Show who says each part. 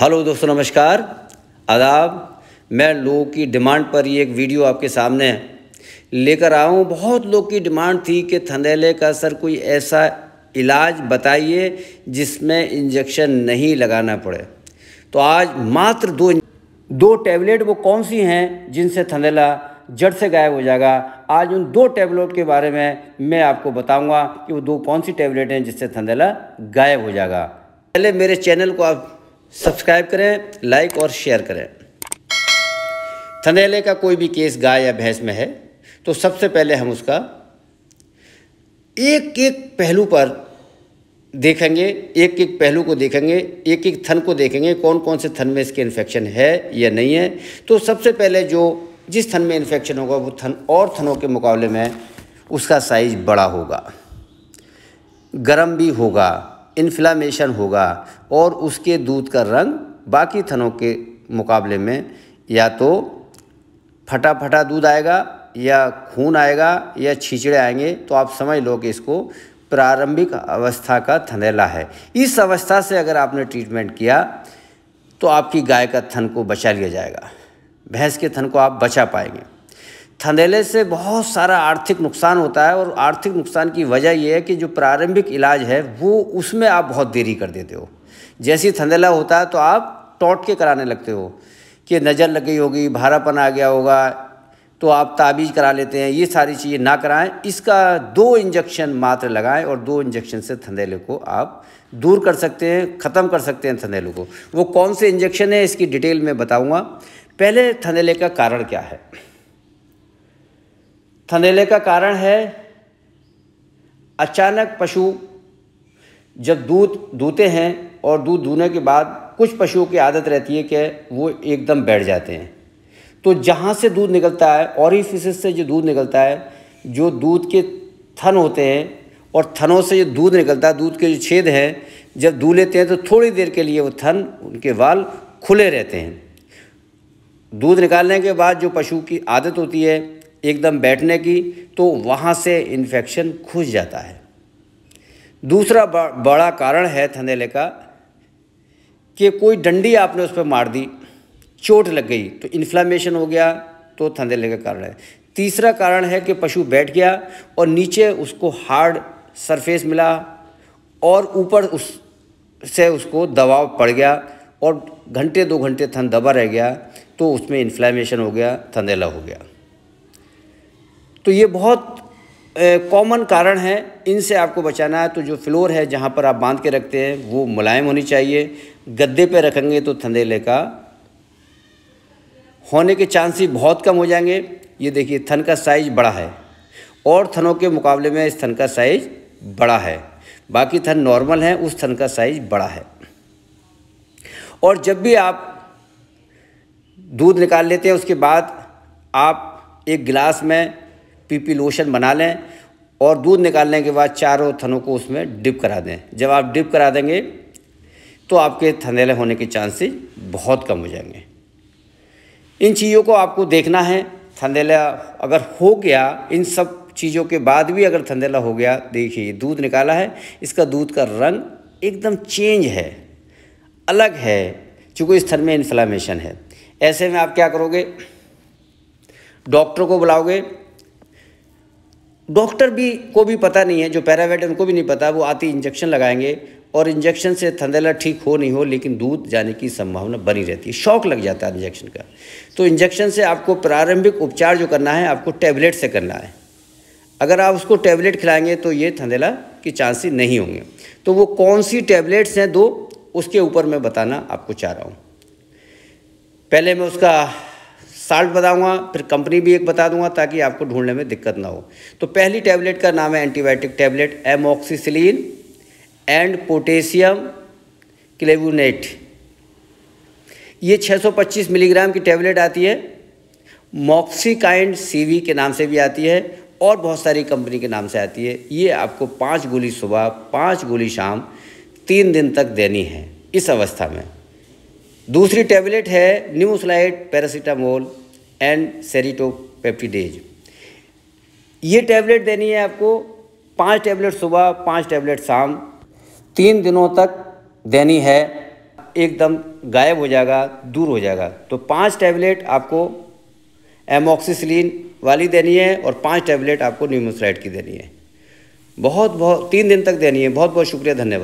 Speaker 1: hello दोस्तों नमस्कार आदाब मैं लोगों की डिमांड पर ये एक वीडियो आपके सामने लेकर आया हूँ बहुत लोग की डिमांड थी कि थंदेले का सर कोई ऐसा इलाज बताइए जिसमें इंजेक्शन नहीं लगाना पड़े तो आज मात्र दो दो टैबलेट वो कौन सी हैं जिनसे थंदेला जड़ से गायब हो जाएगा आज उन दो टैबलेट के बारे में मैं आपको बताऊँगा कि वो दो कौन सी टैबलेट हैं जिससे थंदेला गायब हो जाएगा पहले मेरे चैनल को आप सब्सक्राइब करें लाइक और शेयर करें थनेले का कोई भी केस गाय या भैंस में है तो सबसे पहले हम उसका एक एक पहलू पर देखेंगे एक एक पहलू को देखेंगे एक एक थन को देखेंगे कौन कौन से थन में इसके इन्फेक्शन है या नहीं है तो सबसे पहले जो जिस थन में इन्फेक्शन होगा वो थन और थनों के मुकाबले में उसका साइज बड़ा होगा गर्म भी होगा इन्फ्लामेशन होगा और उसके दूध का रंग बाकी थनों के मुकाबले में या तो फटा फटा दूध आएगा या खून आएगा या छींचड़े आएंगे तो आप समझ लो कि इसको प्रारंभिक अवस्था का थनेला है इस अवस्था से अगर आपने ट्रीटमेंट किया तो आपकी गाय का थन को बचा लिया जाएगा भैंस के थन को आप बचा पाएंगे थंधेले से बहुत सारा आर्थिक नुकसान होता है और आर्थिक नुकसान की वजह यह है कि जो प्रारंभिक इलाज है वो उसमें आप बहुत देरी कर देते हो जैसे थंधेला होता है तो आप टोट के कराने लगते हो कि नज़र लग गई होगी भारापन आ गया होगा तो आप ताबीज करा लेते हैं ये सारी चीज़ें ना कराएं इसका दो इंजेक्शन मात्र लगाएं और दो इंजेक्शन से थंधेले को आप दूर कर सकते हैं ख़त्म कर सकते हैं थंधेले को वो कौन से इंजेक्शन है इसकी डिटेल में बताऊँगा पहले थंधेले का कारण क्या है थनेले का कारण है अचानक पशु जब दूध दूते हैं और दूध दूने के बाद कुछ पशुओं की आदत रहती है कि वो एकदम बैठ जाते हैं तो जहाँ से दूध निकलता है ऑरिफिस से जो दूध निकलता है जो दूध के थन होते हैं और थनों से जो दूध निकलता है दूध के जो छेद हैं जब दू लेते हैं तो थोड़ी देर के लिए वो थन उनके वाल खुले रहते हैं दूध निकालने के बाद जो पशु की आदत होती है एकदम बैठने की तो वहाँ से इन्फेक्शन खुज जाता है दूसरा बड़ा कारण है थनेले का कि कोई डंडी आपने उस पर मार दी चोट लग गई तो इन्फ्लामेशन हो गया तो थंदेले का कारण है तीसरा कारण है कि पशु बैठ गया और नीचे उसको हार्ड सरफेस मिला और ऊपर उस से उसको दबाव पड़ गया और घंटे दो घंटे थन दबा रह गया तो उसमें इन्फ्लामेशन हो गया थंधेला हो गया तो ये बहुत कॉमन कारण है इनसे आपको बचाना है तो जो फ्लोर है जहाँ पर आप बांध के रखते हैं वो मुलायम होनी चाहिए गद्दे पे रखेंगे तो थंधेले का होने के चांस ही बहुत कम हो जाएंगे ये देखिए थन का साइज बड़ा है और थनों के मुकाबले में इस थन का साइज बड़ा है बाकी थन नॉर्मल है उस थन का साइज बड़ा है और जब भी आप दूध निकाल लेते हैं उसके बाद आप एक गिलास में पीपी लोशन बना लें और दूध निकालने के बाद चारों थनों को उसमें डिप करा दें जब आप डिप करा देंगे तो आपके थनेले होने के चांसेस बहुत कम हो जाएंगे इन चीज़ों को आपको देखना है थंदेला अगर हो गया इन सब चीज़ों के बाद भी अगर थंदेला हो गया देखिए दूध निकाला है इसका दूध का रंग एकदम चेंज है अलग है चूँकि इस थन में इन्फ्लामेशन है ऐसे में आप क्या करोगे डॉक्टर को बुलाओगे डॉक्टर भी को भी पता नहीं है जो पैरावेट उनको भी नहीं पता वो आती इंजेक्शन लगाएंगे और इंजेक्शन से थंदेला ठीक हो नहीं हो लेकिन दूध जाने की संभावना बनी रहती है शौक लग जाता है इंजेक्शन का तो इंजेक्शन से आपको प्रारंभिक उपचार जो करना है आपको टैबलेट से करना है अगर आप उसको टैबलेट खिलाएंगे तो ये थंदेला के चांसेस नहीं होंगे तो वो कौन सी टैबलेट्स हैं दो उसके ऊपर मैं बताना आपको चाह रहा हूँ पहले मैं उसका साल्ट बताऊँगा फिर कंपनी भी एक बता दूंगा ताकि आपको ढूंढने में दिक्कत ना हो तो पहली टैबलेट का नाम है antibiotic tablet amoxicillin and potassium clavulanate ये 625 मिलीग्राम की टैबलेट आती है मॉक्सीकाइंड सीवी के नाम से भी आती है और बहुत सारी कंपनी के नाम से आती है ये आपको पाँच गोली सुबह पाँच गोली शाम तीन दिन तक देनी है इस अवस्था में दूसरी टैबलेट है न्यूसलाइट पैरासीटामोल एंड सेरिटोपेप्टिडेज ये टैबलेट देनी है आपको पांच टैबलेट सुबह पांच टैबलेट शाम तीन दिनों तक देनी है एकदम गायब हो जाएगा दूर हो जाएगा तो पांच टैबलेट आपको एमोक्सिसलिन वाली देनी है और पांच टैबलेट आपको न्यूमोसलाइट की देनी है बहुत बहुत तीन दिन तक देनी है बहुत बहुत शुक्रिया धन्यवाद